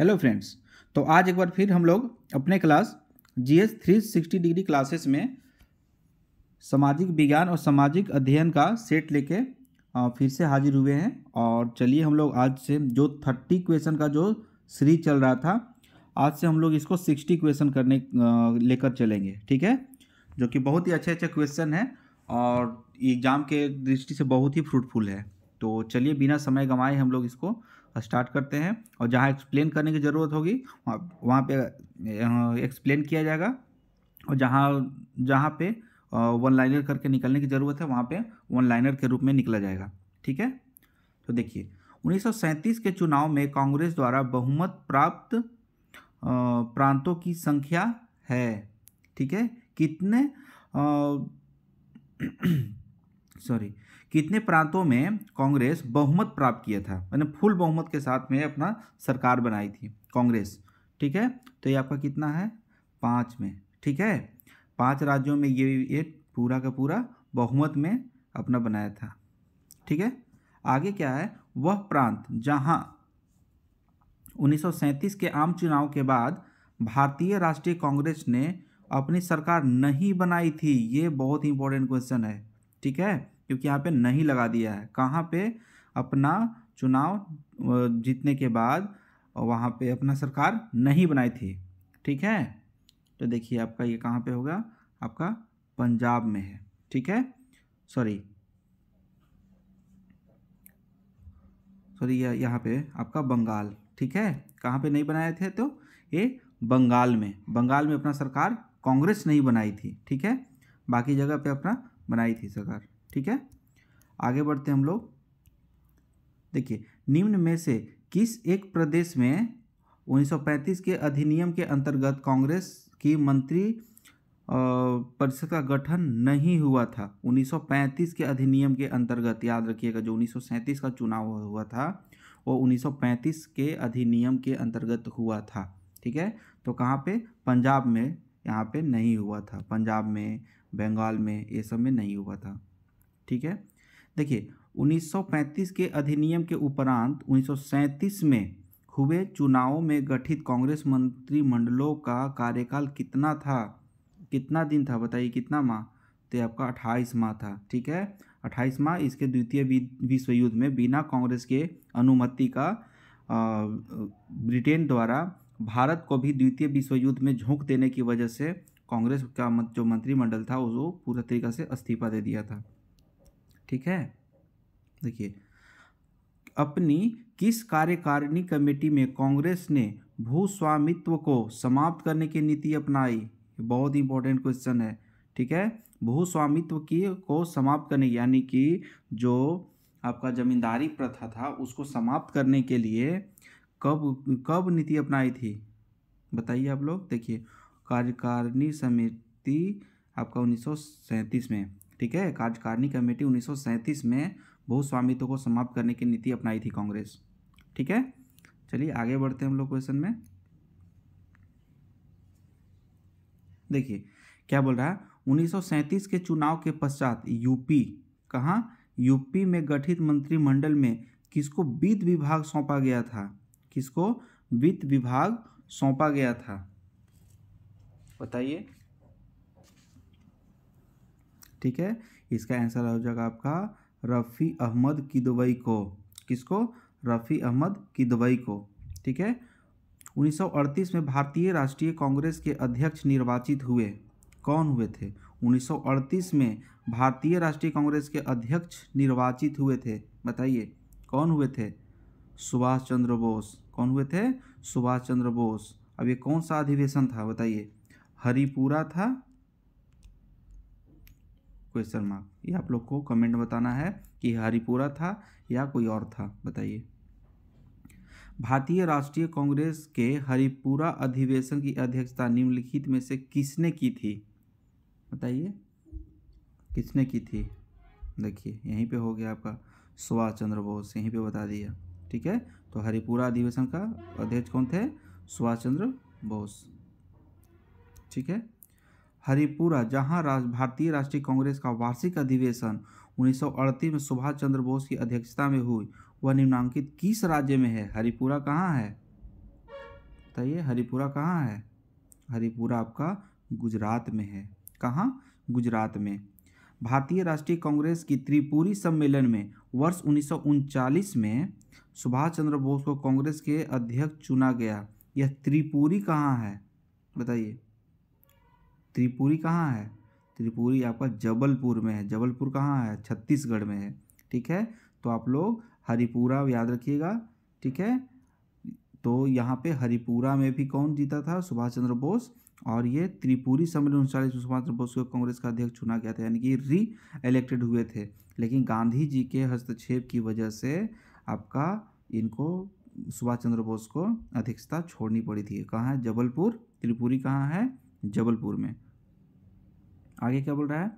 hello friends तो आज एक बार फिर हम लोग अपने class G S three sixty degree classes में सामाजिक विज्ञान और सामाजिक अध्ययन का सेट लेके फिर से हाजिर हुए हैं और चलिए हम लोग आज से जो थर्टी क्वेश्चन का जो सीरीज चल रहा था आज से हम लोग इसको सिक्सटी क्वेश्चन करने लेकर चलेंगे ठीक है जो कि बहुत ही अच्छे अच्छे क्वेश्चन हैं और एग्ज़ाम के दृष्टि से बहुत ही फ्रूटफुल है तो चलिए बिना समय गंवाए हम लोग इसको स्टार्ट करते हैं और जहाँ एक्सप्लेन करने की ज़रूरत होगी वहाँ पे एक्सप्लेन किया जाएगा और जहाँ जहाँ पे वन लाइनर करके निकलने की ज़रूरत है वहाँ पे वन लाइनर के रूप में निकला जाएगा ठीक है तो देखिए 1937 के चुनाव में कांग्रेस द्वारा बहुमत प्राप्त प्रांतों की संख्या है ठीक है कितने सॉरी कितने प्रांतों में कांग्रेस बहुमत प्राप्त किया था मैंने फुल बहुमत के साथ में अपना सरकार बनाई थी कांग्रेस ठीक है तो ये आपका कितना है पाँच में ठीक है पांच राज्यों में ये ये पूरा का पूरा बहुमत में अपना बनाया था ठीक है आगे क्या है वह प्रांत जहां 1937 के आम चुनाव के बाद भारतीय राष्ट्रीय कांग्रेस ने अपनी सरकार नहीं बनाई थी ये बहुत इंपॉर्टेंट क्वेश्चन है ठीक है क्योंकि यहाँ पे नहीं लगा दिया है कहाँ पे अपना चुनाव जीतने के बाद वहाँ पे अपना सरकार नहीं बनाई थी ठीक है तो देखिए आपका ये कहाँ पे होगा आपका पंजाब में है ठीक है सॉरी सॉरी यह यहाँ पे आपका बंगाल ठीक है कहाँ पे नहीं बनाए थे तो ये बंगाल में बंगाल में अपना सरकार कांग्रेस नहीं बनाई थी ठीक है बाकी जगह पे अपना बनाई थी सरकार ठीक है आगे बढ़ते हम लोग देखिए निम्न में से किस एक प्रदेश में 1935 के अधिनियम के अंतर्गत कांग्रेस की मंत्री परिषद का गठन नहीं हुआ था 1935 के अधिनियम के अंतर्गत याद रखिएगा जो 1937 का चुनाव हुआ था वो 1935 के अधिनियम के अंतर्गत हुआ था ठीक है तो कहाँ पे पंजाब में यहाँ पे नहीं हुआ था पंजाब में बंगाल में ये सब में नहीं हुआ था ठीक है देखिए 1935 के अधिनियम के उपरांत 1937 में हुए चुनावों में गठित कांग्रेस मंत्रिमंडलों का कार्यकाल कितना था कितना दिन था बताइए कितना माह तो आपका अट्ठाईस माह था ठीक है अट्ठाईस माह इसके द्वितीय विश्व युद्ध में बिना कांग्रेस के अनुमति का ब्रिटेन द्वारा भारत को भी द्वितीय विश्व युद्ध में झोंक देने की वजह से कांग्रेस का जो मंत्रिमंडल था वो पूरा तरीका से इस्तीफा दे दिया था ठीक है देखिए अपनी किस कार्यकारिणी कमेटी में कांग्रेस ने भूस्वामित्व को समाप्त करने की नीति अपनाई बहुत इंपॉर्टेंट क्वेश्चन है ठीक है भूस्वामित्व की को समाप्त करने यानी कि जो आपका जमींदारी प्रथा था उसको समाप्त करने के लिए कब कब नीति अपनाई थी बताइए आप लोग देखिए कार्यकारिणी समिति आपका उन्नीस में ठीक है कार्यकारिणी कमेटी उन्नीस में बहुस्वामित्व को समाप्त करने की नीति अपनाई थी कांग्रेस ठीक है चलिए आगे बढ़ते हैं हम लोग क्वेश्चन में देखिए क्या बोल रहा है उन्नीस के चुनाव के पश्चात यूपी कहाँ यूपी में गठित मंत्रिमंडल में किसको वित्त विभाग सौंपा गया था किसको वित्त विभाग सौंपा गया था बताइए ठीक है इसका आंसर हो जाएगा आपका रफ़ी अहमद किदवई को किसको रफ़ी अहमद किदवई को ठीक है 1938 में भारतीय राष्ट्रीय कांग्रेस के अध्यक्ष निर्वाचित हुए कौन हुए थे 1938 में भारतीय राष्ट्रीय कांग्रेस के अध्यक्ष निर्वाचित हुए थे बताइए कौन हुए थे सुभाष चंद्र बोस कौन हुए थे सुभाष चंद्र बोस अब ये कौन सा अधिवेशन था बताइए हरिपुरा था क्वेश्चन मार्क ये आप लोग को कमेंट बताना है कि हरिपुरा था या कोई और था बताइए भारतीय राष्ट्रीय कांग्रेस के हरिपुरा अधिवेशन की अध्यक्षता निम्नलिखित में से किसने की थी बताइए किसने की थी देखिए यहीं पे हो गया आपका सुभाष चंद्र बोस यहीं पे बता दिया ठीक है तो हरिपुरा अधिवेशन का अध्यक्ष कौन थे सुभाष चंद्र बोस ठीक है हरिपुरा जहां राज, भारतीय राष्ट्रीय कांग्रेस का वार्षिक अधिवेशन उन्नीस में सुभाष चंद्र बोस की अध्यक्षता में हुई वह निम्नांकित किस राज्य में है हरिपुरा कहाँ है बताइए हरिपुरा कहाँ है हरिपुरा आपका गुजरात में है कहाँ गुजरात में भारतीय राष्ट्रीय कांग्रेस की त्रिपुरी सम्मेलन में वर्ष उन्नीस में सुभाष चंद्र बोस को कांग्रेस के अध्यक्ष चुना गया यह त्रिपुरी कहाँ है बताइए त्रिपुरी कहाँ है त्रिपुरी आपका जबलपुर में है जबलपुर कहाँ है छत्तीसगढ़ में है ठीक है तो आप लोग हरिपुरा याद रखिएगा ठीक है तो यहाँ पे हरिपुरा में भी कौन जीता था सुभाष चंद्र बोस और ये त्रिपुरी सम्मेलन उनचालीस में सुभाष चंद्र बोस को कांग्रेस का अध्यक्ष चुना गया था यानी कि री इलेक्टेड हुए थे लेकिन गांधी जी के हस्तक्षेप की वजह से आपका इनको सुभाष चंद्र बोस को अध्यक्षता छोड़नी पड़ी थी कहाँ है जबलपुर त्रिपुरी कहाँ है जबलपुर में आगे क्या बोल रहा है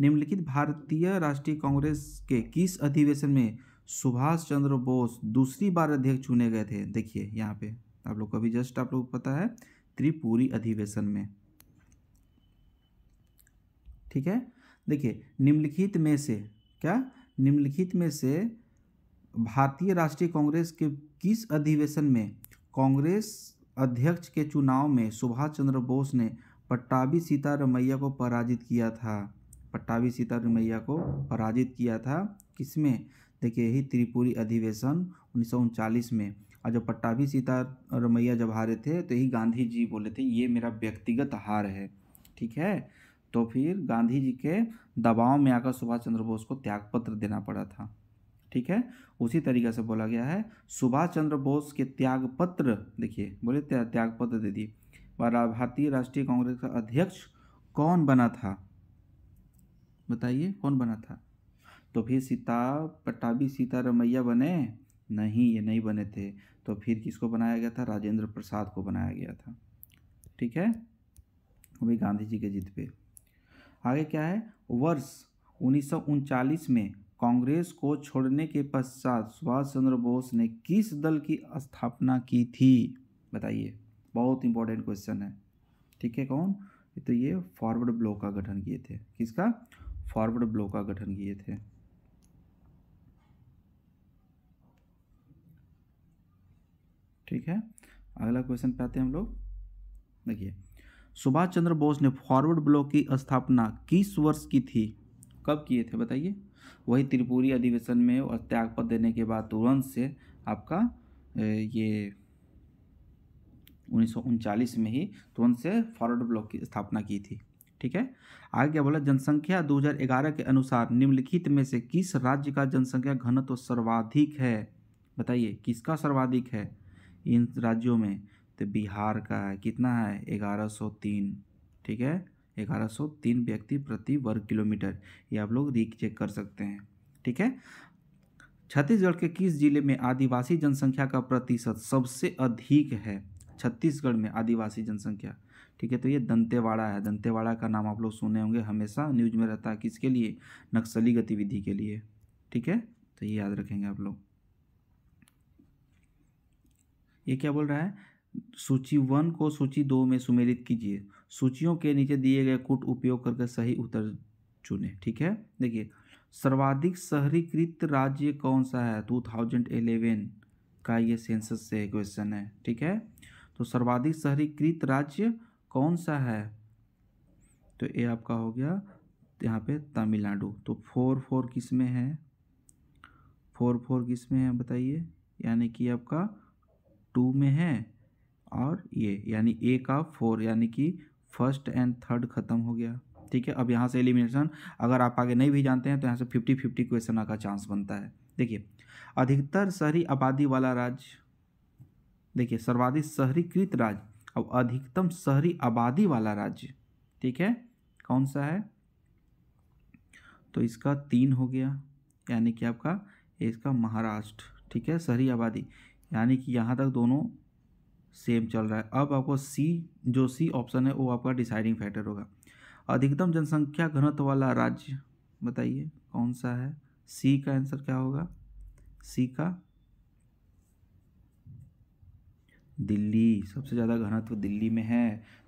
निम्नलिखित भारतीय राष्ट्रीय कांग्रेस के किस अधिवेशन में सुभाष चंद्र बोस दूसरी बार अध्यक्ष चुने गए थे देखिए यहाँ पे आप लोग अभी जस्ट आप लोग पता है त्रिपुरी अधिवेशन में ठीक है देखिए निम्नलिखित में से क्या निम्नलिखित में से भारतीय राष्ट्रीय कांग्रेस के किस अधिवेशन में कांग्रेस अध्यक्ष के चुनाव में सुभाष चंद्र बोस ने पट्टाभी सीतारमैया को पराजित किया था पट्टाभी सीतारमैया को पराजित किया था किसमें देखिए यही त्रिपुरी अधिवेशन उन्नीस में और जब पट्टाभी सीतारमैया जब हारे थे तो यही गांधी जी बोले थे ये मेरा व्यक्तिगत हार है ठीक है तो फिर गांधी जी के दबाव में आकर सुभाष चंद्र बोस को त्यागपत्र देना पड़ा था ठीक है उसी तरीके से बोला गया है सुभाष चंद्र बोस के त्यागपत्र देखिए बोले त्या, त्यागपत्र दे दिए भारतीय राष्ट्रीय कांग्रेस का अध्यक्ष कौन बना था बताइए कौन बना था तो फिर सीता पटाबी सीता रमैया बने नहीं ये नहीं बने थे तो फिर किसको बनाया गया था राजेंद्र प्रसाद को बनाया गया था ठीक है वो भी गांधी जी के जीत पे आगे क्या है वर्ष उन्नीस में कांग्रेस को छोड़ने के पश्चात सुभाष चंद्र बोस ने किस दल की स्थापना की थी बताइए बहुत इंपॉर्टेंट क्वेश्चन है ठीक है कौन तो ये फॉरवर्ड ब्लॉक का गठन किए थे किसका फॉरवर्ड ब्लॉक का गठन किए थे ठीक है अगला क्वेश्चन पे आते हैं हम लोग देखिए सुभाष चंद्र बोस ने फॉरवर्ड ब्लॉक की स्थापना किस वर्ष की थी कब किए थे बताइए वही त्रिपुरी अधिवेशन में और त्यागपत्र देने के बाद तुरंत से आपका ये उन्नीस में ही तुरंत से फॉरवर्ड ब्लॉक की स्थापना की थी ठीक है आगे क्या बोला जनसंख्या 2011 के अनुसार निम्नलिखित में से किस राज्य का जनसंख्या घनत्व तो सर्वाधिक है बताइए किसका सर्वाधिक है इन राज्यों में तो बिहार का है कितना है ग्यारह ठीक है ग्यारह सौ तीन व्यक्ति प्रति वर्ग किलोमीटर ये आप लोग री चेक कर सकते हैं ठीक है छत्तीसगढ़ के किस जिले में आदिवासी जनसंख्या का प्रतिशत सबसे अधिक है छत्तीसगढ़ में आदिवासी जनसंख्या ठीक है तो ये दंतेवाड़ा है दंतेवाड़ा का नाम आप लोग सुने होंगे हमेशा न्यूज में रहता है किसके लिए नक्सली गतिविधि के लिए ठीक है तो ये याद रखेंगे आप लोग ये क्या बोल रहा है सूची वन को सूची दो में सुमेलित कीजिए सूचियों के नीचे दिए गए कुट उपयोग करके सही उत्तर चुने ठीक है देखिए सर्वाधिक शहरीकृत राज्य कौन सा है टू थाउजेंड एलेवन का ये सेंसस से क्वेश्चन है ठीक है तो सर्वाधिक शहरीकृत राज्य कौन सा है तो ये आपका हो गया यहाँ पे तमिलनाडु तो फोर फोर किस में है फोर फोर किस में है बताइए यानी कि आपका टू में है और ये यानी ए का फोर यानी कि फर्स्ट एंड थर्ड खत्म हो गया ठीक है अब यहाँ से एलिमिनेशन अगर आप आगे नहीं भी जानते हैं तो यहाँ से फिफ्टी फिफ्टी क्वेश्चन का चांस बनता है देखिए अधिकतर शहरी आबादी वाला राज्य देखिए सर्वाधिक शहरीकृत राज्य अब अधिकतम शहरी आबादी वाला राज्य ठीक है कौन सा है तो इसका तीन हो गया यानी कि आपका इसका महाराष्ट्र ठीक है शहरी आबादी यानी कि यहाँ तक दोनों सेम चल रहा है अब आपको सी जो सी ऑप्शन है वो आपका डिसाइडिंग फैक्टर होगा अधिकतम जनसंख्या घनत्व वाला राज्य बताइए कौन सा है सी का आंसर क्या होगा सी का दिल्ली सबसे ज़्यादा घनत्व दिल्ली में है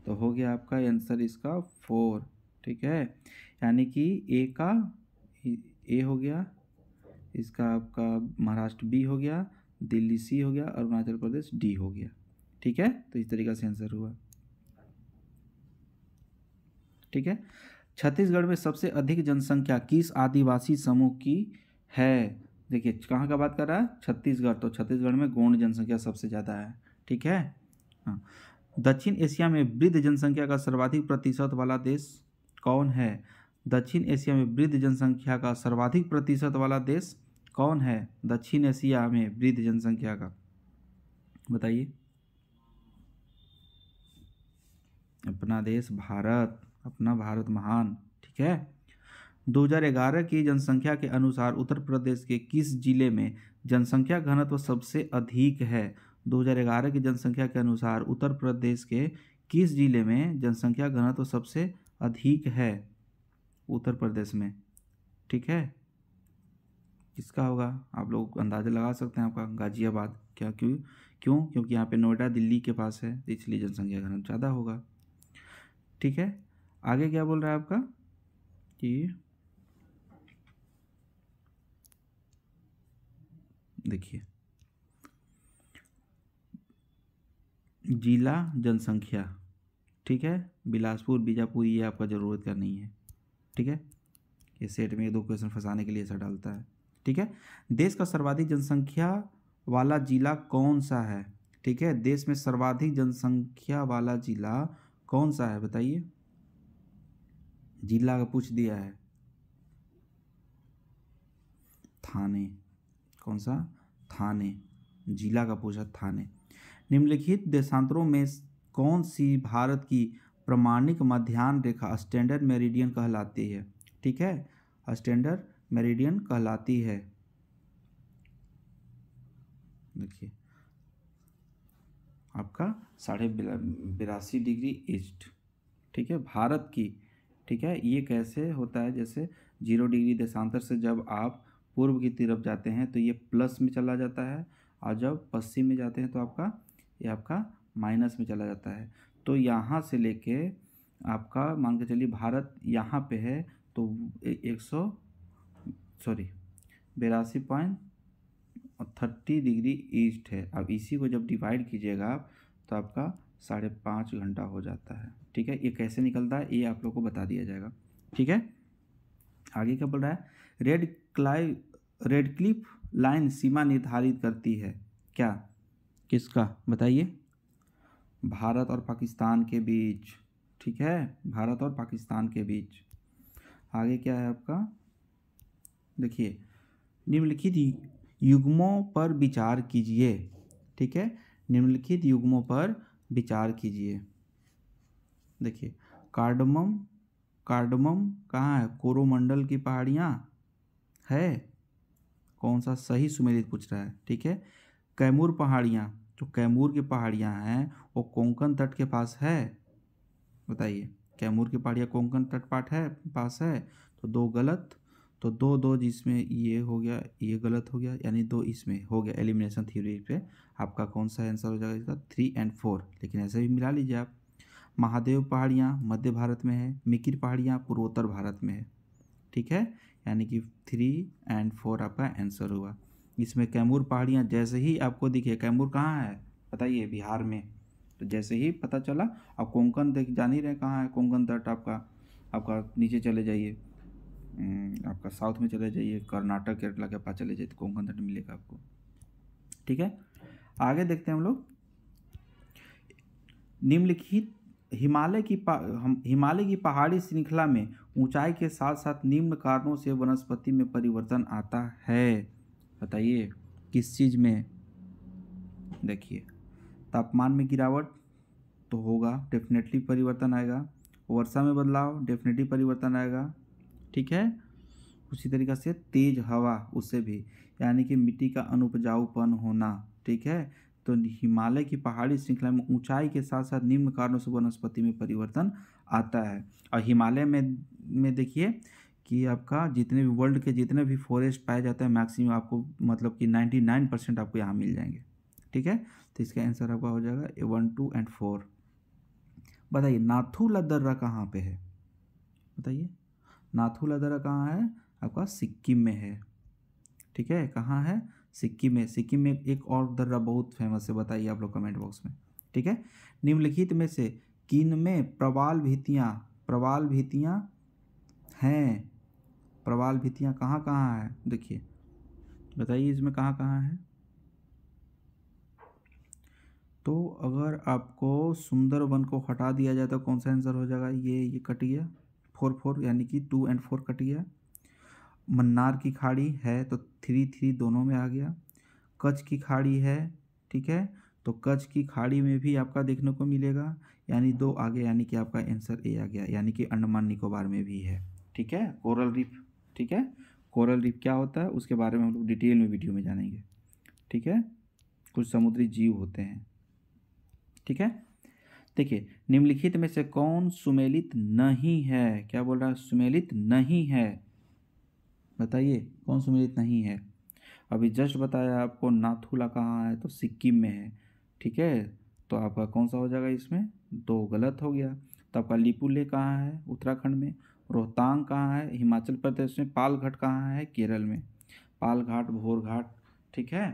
तो हो गया आपका आंसर इसका फोर ठीक है यानी कि ए का ए हो गया इसका आपका महाराष्ट्र बी हो गया दिल्ली सी हो गया अरुणाचल प्रदेश डी हो गया ठीक है तो इस तरीका से आंसर हुआ ठीक है छत्तीसगढ़ में सबसे अधिक जनसंख्या किस आदिवासी समूह की है देखिए कहाँ का बात कर रहा है छत्तीसगढ़ तो छत्तीसगढ़ में गौंड जनसंख्या सबसे ज़्यादा है ठीक है हाँ दक्षिण एशिया में वृद्ध जनसंख्या का सर्वाधिक प्रतिशत वाला देश कौन है दक्षिण एशिया में वृद्ध जनसंख्या का सर्वाधिक प्रतिशत वाला देश कौन है दक्षिण एशिया में वृद्ध जनसंख्या का बताइए अपना देश भारत अपना भारत महान ठीक है 2011 की जनसंख्या के अनुसार उत्तर प्रदेश के किस जिले में जनसंख्या घनत्व सबसे अधिक है 2011 की जनसंख्या के अनुसार उत्तर प्रदेश के किस जिले में जनसंख्या घनत्व सबसे अधिक है उत्तर प्रदेश में ठीक है किसका होगा आप लोग अंदाज़ा लगा सकते हैं आपका गाजियाबाद क्या क्यों क्यों क्योंकि यहाँ पे नोएडा दिल्ली के पास है इसलिए जनसंख्या घनत्व ज़्यादा होगा ठीक है आगे क्या बोल रहा है आपका कि देखिए जिला जनसंख्या ठीक है बिलासपुर बीजापुर ये आपका ज़रूरत का नहीं है ठीक है ये सेट में दो क्वेश्चन फंसाने के लिए ऐसा डालता है ठीक है देश का सर्वाधिक जनसंख्या वाला जिला कौन सा है ठीक है देश में सर्वाधिक जनसंख्या वाला जिला कौन सा है बताइए जिला का पूछ दिया है थाने कौन सा थाने जिला का पूछा थाने निम्नलिखित देशांतरों में कौन सी भारत की प्रमाणिक मध्यान्ह रेखा स्टैंडर्ड मेरिडियन कहलाती है ठीक है स्टैंडर्ड मेरिडियन कहलाती है देखिए आपका साढ़े बिरासी डिग्री ईस्ट ठीक है भारत की ठीक है ये कैसे होता है जैसे जीरो डिग्री देशांतर से जब आप पूर्व की तरफ जाते हैं तो ये प्लस में चला जाता है और जब पश्चिम में जाते हैं तो आपका ये आपका माइनस में चला जाता है तो यहाँ से लेके आपका मान के चलिए भारत यहाँ पे है तो सौ सॉरी बिरासी पॉइंट और थर्टी डिग्री ईस्ट है अब इसी को जब डिवाइड कीजिएगा आप तो आपका साढ़े पाँच घंटा हो जाता है ठीक है ये कैसे निकलता है ये आप लोग को बता दिया जाएगा ठीक है आगे क्या बोल रहा है Radcliffe Radcliffe line सीमा निर्धारित करती है क्या किसका बताइए भारत और पाकिस्तान के बीच ठीक है भारत और पाकिस्तान के बीच आगे क्या है आपका देखिए निम्नलिखित युग्मों पर विचार कीजिए ठीक है निम्नलिखित युग्मों पर विचार कीजिए देखिए कार्डमम कार्डमम कहाँ है कोरोमंडल की पहाड़ियाँ है कौन सा सही सुमेलित पूछ रहा है ठीक है कैमूर पहाड़ियाँ जो तो कैमूर की पहाड़ियाँ हैं वो कोंकण तट के पास है बताइए कैमूर की पहाड़ियाँ कोंकण तट पाठ है पास है तो दो गलत तो दो दो जिसमें ये हो गया ये गलत हो गया यानी दो इसमें हो गया एलिमिनेशन थ्योरी पे आपका कौन सा आंसर हो जाएगा इसका थ्री एंड फोर लेकिन ऐसे भी मिला लीजिए आप महादेव पहाड़ियाँ मध्य भारत में है मिकिर पहाड़ियाँ पूर्वोत्तर भारत में है ठीक है यानी कि थ्री एंड फोर आपका आंसर हुआ इसमें कैमूर पहाड़ियाँ जैसे ही आपको दिखे कैमूर कहाँ है बताइए बिहार में तो जैसे ही पता चला आप कोंकण देख जान ही रहे कहाँ है कोंकण तट आपका आपका नीचे चले जाइए हम्म, आपका साउथ में चले जाइए कर्नाटक केरला के पास चले जाइए तो कोंकण तट मिलेगा आपको ठीक है आगे देखते हैं हम लोग निम्नलिखित हिमालय की पा हिमालय की पहाड़ी श्रृंखला में ऊंचाई के साथ साथ निम्न कारणों से वनस्पति में परिवर्तन आता है बताइए किस चीज़ में देखिए तापमान में गिरावट तो होगा डेफिनेटली परिवर्तन आएगा वर्षा में बदलाव डेफिनेटली परिवर्तन आएगा ठीक है उसी तरीका से तेज हवा उससे भी यानी कि मिट्टी का अनुपजाऊपन होना ठीक है तो हिमालय की पहाड़ी श्रृंखला में ऊंचाई के साथ साथ निम्न कारणों से वनस्पति में परिवर्तन आता है और हिमालय में में देखिए कि आपका जितने भी वर्ल्ड के जितने भी फॉरेस्ट पाए जाते हैं मैक्सिमम आपको मतलब कि नाइन्टी नाइन परसेंट आपको यहाँ मिल जाएंगे ठीक है तो इसका आंसर आपका हो जाएगा A one two and four बताइए नाथू दर्रा कहाँ पर है बताइए नाथुला दर्रा कहाँ है आपका सिक्किम में है ठीक है कहाँ है सिक्किम में सिक्किम में एक और दर्रा बहुत फेमस है बताइए आप लोग कमेंट बॉक्स में ठीक है निम्नलिखित में से किन में प्रवाल भीतियाँ प्रवाल भीतियाँ हैं प्रवाल भीतियाँ कहाँ कहाँ हैं देखिए बताइए इसमें कहाँ कहाँ है तो अगर आपको सुंदर वन को हटा दिया जाए तो कौन सा आंसर हो जाएगा ये ये कट गया फोर फोर यानी कि टू एंड फोर कट गया मन्नार की खाड़ी है तो थ्री थ्री दोनों में आ गया कच्छ की खाड़ी है ठीक है तो कच्छ की खाड़ी में भी आपका देखने को मिलेगा यानी दो आगे यानी कि आपका आंसर ए आ गया यानी कि अंडमान निकोबार में भी है ठीक है कोरल रीफ ठीक है कोरल रीफ क्या होता है उसके बारे में हम लोग डिटेल में वीडियो में जानेंगे ठीक है कुछ समुद्री जीव होते हैं ठीक है देखिए निम्नलिखित में से कौन सुमेलित नहीं है क्या बोल रहा है सुमेलित नहीं है बताइए कौन सुमेलित नहीं है अभी जस्ट बताया आपको नाथुला कहाँ है तो सिक्किम में है ठीक है तो आपका कौन सा हो जाएगा इसमें दो गलत हो गया तो आपका लिपुले कहाँ है उत्तराखंड में रोहतांग कहाँ है हिमाचल प्रदेश में पालघाट कहाँ है केरल में पालघाट भोरघाट ठीक है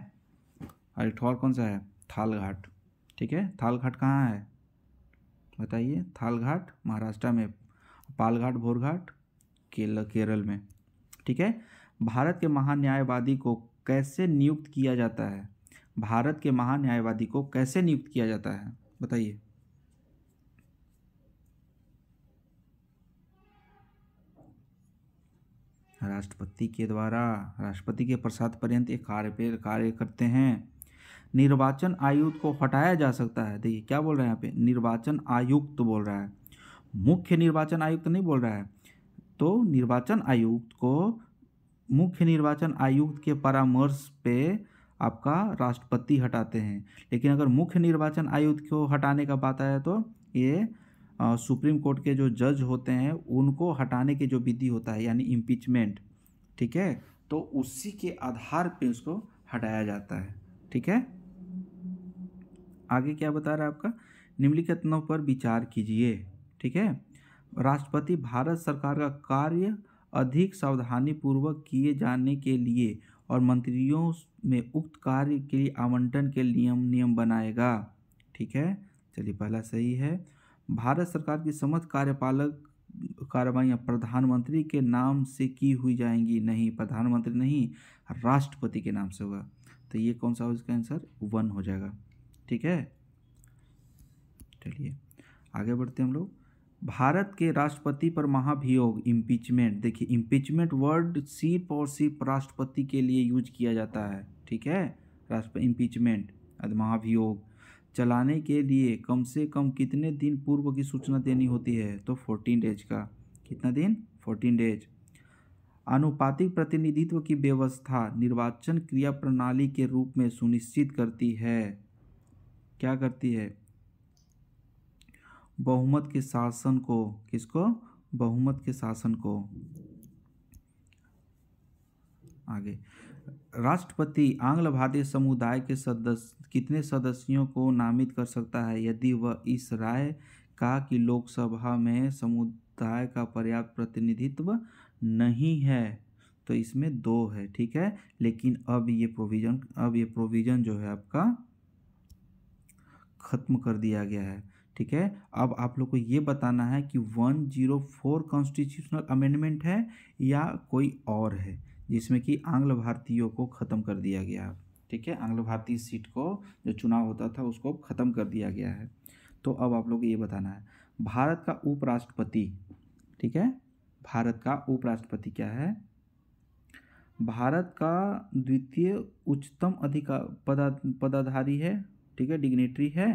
और एक कौन सा है थालघाट ठीक है थालघाट कहाँ है बताइए थालघाट महाराष्ट्र में पालघाट भोरघाट केरल केरल में ठीक है भारत के महान्यायवादी को कैसे नियुक्त किया जाता है भारत के महान्यायवादी को कैसे नियुक्त किया जाता है बताइए राष्ट्रपति के द्वारा राष्ट्रपति के प्रसाद पर्यंत ये कार्य कार्य करते हैं निर्वाचन आयुक्त को हटाया जा सकता है देखिए क्या बोल रहे हैं यहाँ पे निर्वाचन आयुक्त बोल रहा है मुख्य निर्वाचन आयुक्त नहीं बोल रहा है तो निर्वाचन आयुक्त को मुख्य निर्वाचन आयुक्त के परामर्श पे आपका राष्ट्रपति हटाते हैं लेकिन अगर मुख्य निर्वाचन आयुक्त को हटाने का बात आया तो ये आ, सुप्रीम कोर्ट के जो जज होते हैं उनको हटाने की जो विधि होता है यानी इम्पीचमेंट ठीक है तो उसी के आधार पे उसको हटाया जाता है ठीक है आगे क्या बता रहा है आपका निम्नलिखित नौ पर विचार कीजिए ठीक है राष्ट्रपति भारत सरकार का कार्य अधिक सावधानीपूर्वक किए जाने के लिए और मंत्रियों में उक्त कार्य के लिए आवंटन के नियम नियम बनाएगा ठीक है चलिए पहला सही है भारत सरकार की समस्त कार्यपालक कार्रवाइयाँ प्रधानमंत्री के नाम से की हुई जाएंगी नहीं प्रधानमंत्री नहीं राष्ट्रपति के नाम से होगा तो ये कौन सा हो इसका आंसर वन हो जाएगा ठीक है चलिए आगे बढ़ते हम लोग भारत के राष्ट्रपति पर महाभियोग इम्पीचमेंट देखिए इम्पीचमेंट वर्ड सिर्फ और सिर्फ राष्ट्रपति के लिए यूज किया जाता है ठीक है राष्ट्रपति इम्पीचमेंट महाभियोग चलाने के लिए कम से कम कितने दिन पूर्व की सूचना देनी होती है तो फोर्टीन डेज का कितना दिन फोर्टीन डेज आनुपातिक प्रतिनिधित्व की व्यवस्था निर्वाचन क्रिया प्रणाली के रूप में सुनिश्चित करती है क्या करती है बहुमत के शासन को किसको बहुमत के शासन को आगे राष्ट्रपति आंग्ल भारतीय समुदाय के सदस्य कितने सदस्यों को नामित कर सकता है यदि वह इस राय का कि लोकसभा में समुदाय का पर्याप्त प्रतिनिधित्व नहीं है तो इसमें दो है ठीक है लेकिन अब ये प्रोविज़न अब ये प्रोविज़न जो है आपका ख़त्म कर दिया गया है ठीक है अब आप लोग को ये बताना है कि 104 कॉन्स्टिट्यूशनल अमेंडमेंट है या कोई और है जिसमें कि आंग्ल भारतीयों को ख़त्म कर दिया गया ठीक है आंग्ल भारतीय सीट को जो चुनाव होता था उसको ख़त्म कर दिया गया है तो अब आप लोग को ये बताना है भारत का उपराष्ट्रपति ठीक है भारत का उपराष्ट्रपति क्या है भारत का द्वितीय उच्चतम अधिकार पदा पदाधारी है ठीक है डिग्नेटरी है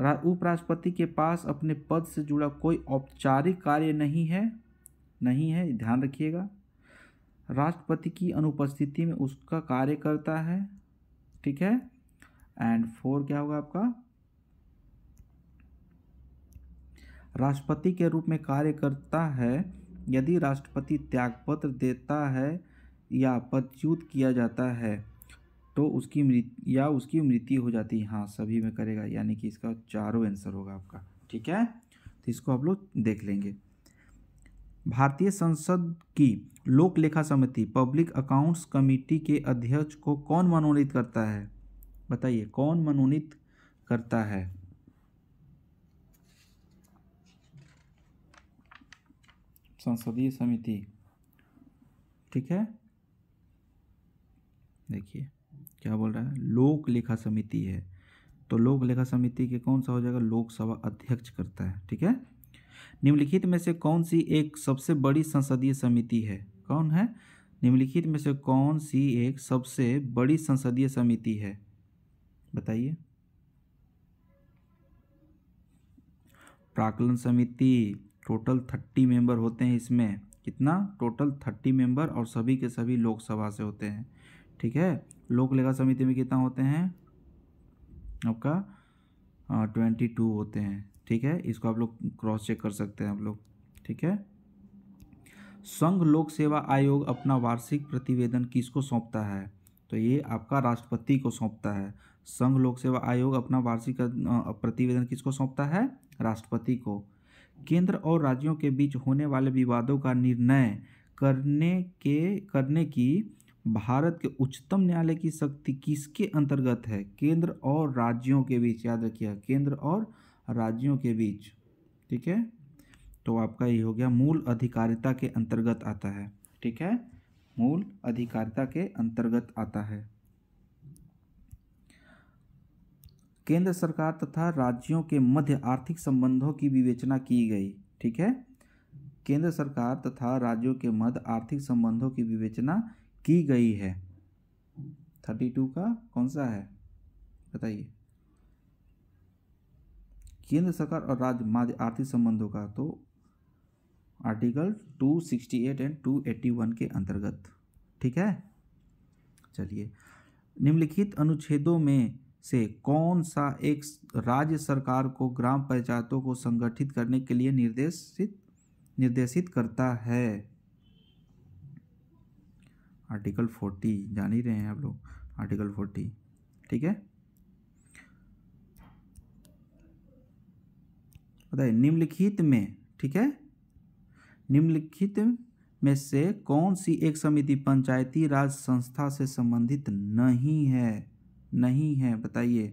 उपराष्ट्रपति के पास अपने पद से जुड़ा कोई औपचारिक कार्य नहीं है नहीं है ध्यान रखिएगा राष्ट्रपति की अनुपस्थिति में उसका कार्य करता है ठीक है एंड फोर क्या होगा आपका राष्ट्रपति के रूप में कार्य करता है यदि राष्ट्रपति त्यागपत्र देता है या पदच्युत किया जाता है तो उसकी मृत या उसकी मृत्यु हो जाती है हाँ सभी में करेगा यानी कि इसका चारों आंसर होगा आपका ठीक है तो इसको आप लोग देख लेंगे भारतीय संसद की लोक लेखा समिति पब्लिक अकाउंट्स कमेटी के अध्यक्ष को कौन मनोनीत करता है बताइए कौन मनोनीत करता है संसदीय समिति ठीक है देखिए क्या बोल रहा है लोक लेखा समिति है तो लोक लेखा समिति के कौन सा हो जाएगा लोकसभा अध्यक्ष करता है ठीक है निम्नलिखित में से कौन सी एक सबसे बड़ी संसदीय समिति है कौन है निम्नलिखित में से कौन सी एक सबसे बड़ी संसदीय समिति है बताइए प्राकलन समिति टोटल थर्टी मेंबर होते हैं इसमें कितना टोटल थर्टी मेंबर और सभी के सभी लोकसभा से होते हैं ठीक है लोक लेखा समिति में कितना होते हैं आपका ट्वेंटी टू होते हैं ठीक है इसको आप लोग क्रॉस चेक कर सकते हैं आप लोग ठीक है संघ लोक सेवा आयोग अपना वार्षिक प्रतिवेदन किसको सौंपता है तो ये आपका राष्ट्रपति को सौंपता है संघ लोक सेवा आयोग अपना वार्षिक प्रतिवेदन किसको सौंपता है राष्ट्रपति को केंद्र और राज्यों के बीच होने वाले विवादों का निर्णय करने के करने की भारत के उच्चतम न्यायालय की शक्ति किसके अंतर्गत है केंद्र और राज्यों के बीच याद रखिए केंद्र और राज्यों के बीच ठीक है तो आपका ये हो गया मूल अधिकारिता के अंतर्गत आता है ठीक है मूल अधिकारिता के अंतर्गत आता है केंद्र सरकार तथा राज्यों के मध्य आर्थिक संबंधों की विवेचना की गई ठीक है केंद्र सरकार तथा राज्यों के मध्य आर्थिक संबंधों की विवेचना की गई है थर्टी टू का कौन सा है बताइए केंद्र सरकार और राज्य आर्थिक संबंधों का तो आर्टिकल 268 एंड 281 के अंतर्गत ठीक है चलिए निम्नलिखित अनुच्छेदों में से कौन सा एक राज्य सरकार को ग्राम पंचायतों को संगठित करने के लिए निर्देशित निर्देशित करता है आर्टिकल फोर्टी जान ही रहे हैं आप लोग आर्टिकल फोर्टी ठीक है बताइए निम्नलिखित में ठीक है निम्नलिखित में से कौन सी एक समिति पंचायती राज संस्था से संबंधित नहीं है नहीं है बताइए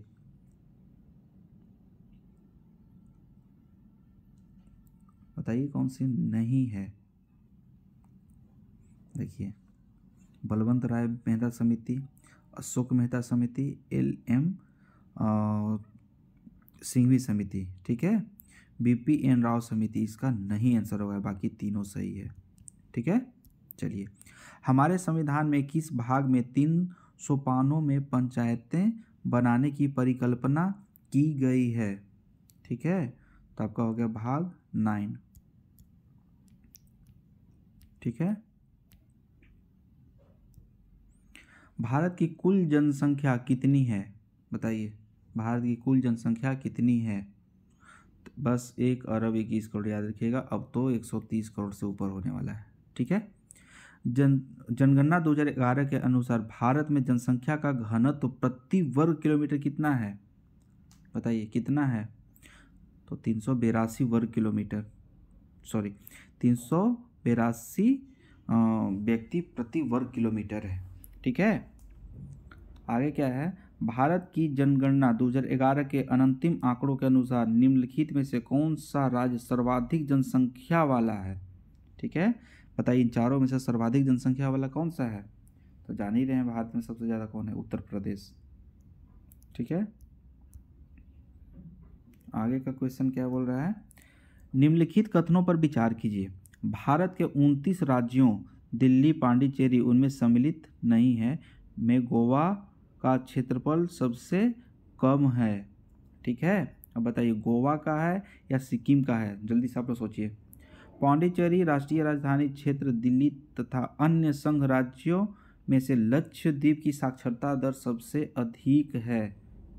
बताइए कौन सी नहीं है देखिए बलवंत राय मेहता समिति अशोक मेहता समिति एल एम सिंघवी समिति ठीक है बी पी एन राव समिति इसका नहीं आंसर होगा बाकी तीनों सही है ठीक है चलिए हमारे संविधान में किस भाग में तीन सोपानों में पंचायतें बनाने की परिकल्पना की गई है ठीक है तो आपका हो गया भाग नाइन ठीक है भारत की कुल जनसंख्या कितनी है बताइए भारत की कुल जनसंख्या कितनी है तो बस एक अरब इक्कीस करोड़ याद रखिएगा अब तो 130 करोड़ से ऊपर होने वाला है ठीक है जन जनगणना 2011 के अनुसार भारत में जनसंख्या का घनत्व तो प्रति वर्ग किलोमीटर कितना है बताइए कितना है तो तीन वर्ग किलोमीटर सॉरी तीन व्यक्ति प्रति वर्ग किलोमीटर है ठीक है आगे क्या है भारत की जनगणना 2011 के अनंतिम आंकड़ों के अनुसार निम्नलिखित में से कौन सा राज्य सर्वाधिक जनसंख्या वाला है ठीक है बताइए इन चारों में से सर्वाधिक जनसंख्या वाला कौन सा है तो जान ही रहे हैं भारत में सबसे ज़्यादा कौन है उत्तर प्रदेश ठीक है आगे का क्वेश्चन क्या बोल रहा है निम्नलिखित कथनों पर विचार कीजिए भारत के उनतीस राज्यों दिल्ली पांडिचेरी उनमें सम्मिलित नहीं है में गोवा का क्षेत्रफल सबसे कम है ठीक है अब बताइए गोवा का है या सिक्किम का है जल्दी से आप लोग सोचिए पांडिचेरी राष्ट्रीय राजधानी क्षेत्र दिल्ली तथा अन्य संघ राज्यों में से लक्षद्वीप की साक्षरता दर सबसे अधिक है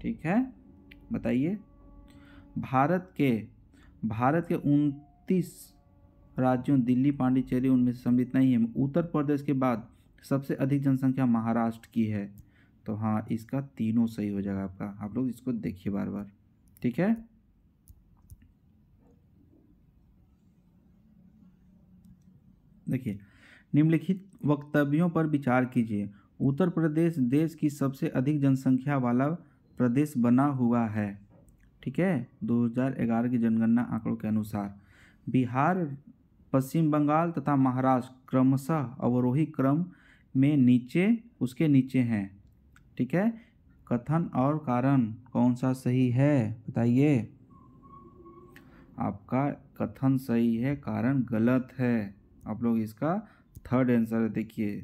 ठीक है बताइए भारत के भारत के उनतीस राज्यों दिल्ली पांडिचेरी उनमें से सम्मिलित नहीं है उत्तर प्रदेश के बाद सबसे अधिक जनसंख्या महाराष्ट्र की है तो हाँ इसका तीनों सही हो जाएगा आपका आप लोग इसको देखिए बार बार ठीक है देखिए निम्नलिखित वक्तव्यों पर विचार कीजिए उत्तर प्रदेश देश की सबसे अधिक जनसंख्या वाला प्रदेश बना हुआ है ठीक है 2011 की जनगणना आंकड़ों के अनुसार बिहार पश्चिम बंगाल तथा महाराष्ट्र क्रमशः अवरोही क्रम में नीचे उसके नीचे हैं ठीक है कथन और कारण कौन सा सही है बताइए आपका कथन सही है कारण गलत है आप लोग इसका थर्ड आंसर देखिए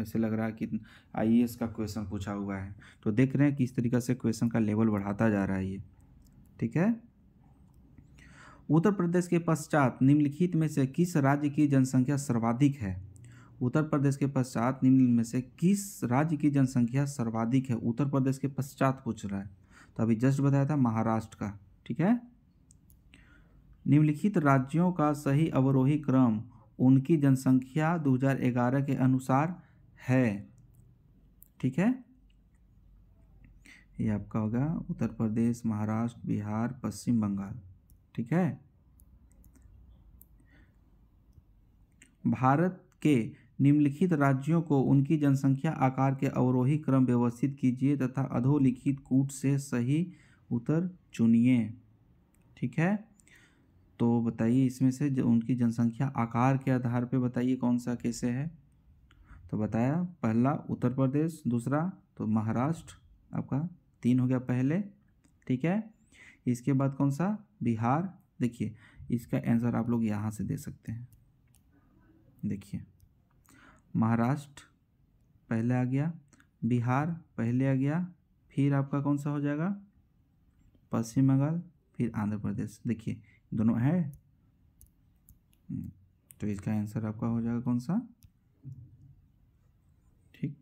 ऐसे लग रहा है कि आई e का क्वेश्चन पूछा हुआ है तो देख रहे हैं किस तरीका से क्वेश्चन का लेवल बढ़ाता जा रहा है ये ठीक है उत्तर प्रदेश के पश्चात निम्नलिखित में से किस राज्य की जनसंख्या सर्वाधिक है उत्तर प्रदेश के पश्चात निम्नलिखित में से किस राज्य की जनसंख्या सर्वाधिक है उत्तर प्रदेश के पश्चात पूछ रहा है तो अभी जस्ट बताया था महाराष्ट्र का ठीक है निम्नलिखित राज्यों का सही अवरोही क्रम उनकी जनसंख्या 2011 के अनुसार है ठीक है ये आपका होगा उत्तर प्रदेश महाराष्ट्र बिहार पश्चिम बंगाल ठीक है भारत के निम्नलिखित राज्यों को उनकी जनसंख्या आकार के अवरोही क्रम व्यवस्थित कीजिए तथा अधोलिखित कूट से सही उत्तर चुनिए ठीक है तो बताइए इसमें से जो उनकी जनसंख्या आकार के आधार पर बताइए कौन सा कैसे है तो बताया पहला उत्तर प्रदेश दूसरा तो महाराष्ट्र आपका तीन हो गया पहले ठीक है इसके बाद कौन सा बिहार देखिए इसका आंसर आप लोग यहाँ से दे सकते हैं देखिए महाराष्ट्र पहले आ गया बिहार पहले आ गया फिर आपका कौन सा हो जाएगा पश्चिम बंगाल फिर आंध्र प्रदेश देखिए दोनों है हम्म, तो इसका आंसर आपका हो जाएगा कौन सा ठीक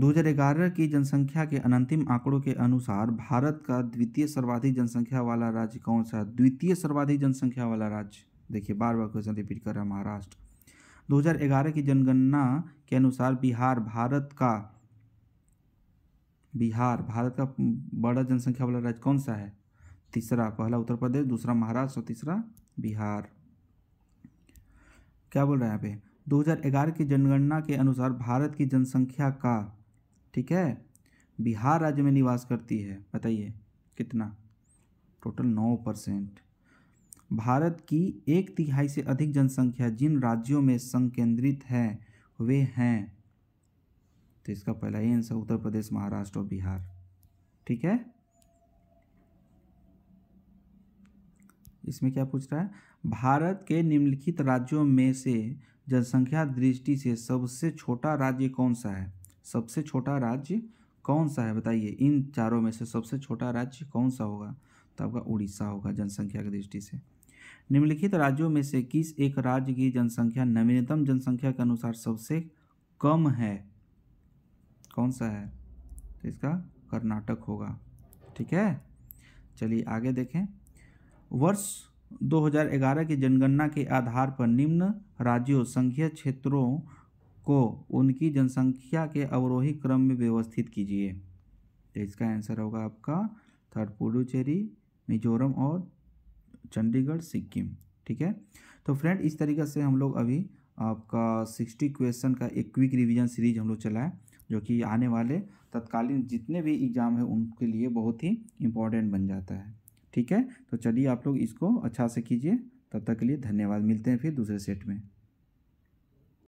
ग्यारह की जनसंख्या के अनंतिम आंकड़ों के अनुसार भारत का द्वितीय सर्वाधिक जनसंख्या वाला राज्य कौन सा द्वितीय सर्वाधिक जनसंख्या वाला राज्य देखिए बार बार क्वेश्चन रिपीट कर रहा है महाराष्ट्र 2011 की जनगणना के अनुसार बिहार भारत का बिहार भारत का बड़ा जनसंख्या वाला राज्य कौन सा है तीसरा पहला उत्तर प्रदेश दूसरा महाराष्ट्र और तीसरा बिहार क्या बोल रहा है यहाँ पे 2011 की जनगणना के अनुसार भारत की जनसंख्या का ठीक है बिहार राज्य में निवास करती है बताइए कितना टोटल नौ परसेंट भारत की एक तिहाई से अधिक जनसंख्या जिन राज्यों में संकेंद्रित है वे हैं तो इसका पहला ही आंसर उत्तर प्रदेश महाराष्ट्र और बिहार ठीक है इसमें क्या पूछ रहा है भारत के निम्नलिखित राज्यों में से जनसंख्या दृष्टि से सबसे छोटा राज्य कौन सा है सबसे छोटा राज्य कौन सा है बताइए इन चारों में से सबसे छोटा राज्य कौन सा होगा तो आपका उड़ीसा होगा जनसंख्या की दृष्टि से निम्नलिखित राज्यों में से किस एक राज्य की जनसंख्या नवीनतम जनसंख्या के अनुसार सबसे कम है कौन सा है तो इसका कर्नाटक होगा ठीक है चलिए आगे देखें वर्ष 2011 की जनगणना के आधार पर निम्न राज्यों संघीय क्षेत्रों को उनकी जनसंख्या के अवरोही क्रम में व्यवस्थित कीजिए तो इसका आंसर होगा आपका थर्ड पुडुचेरी मिजोरम और चंडीगढ़ सिक्किम ठीक है तो फ्रेंड इस तरीके से हम लोग अभी आपका सिक्सटी क्वेश्चन का एक क्विक रिवीजन सीरीज हम लोग चलाए जो कि आने वाले तत्कालीन जितने भी एग्ज़ाम हैं उनके लिए बहुत ही इम्पोर्टेंट बन जाता है ठीक है तो चलिए आप लोग इसको अच्छा से कीजिए तब तक के लिए धन्यवाद मिलते हैं फिर दूसरे सेट में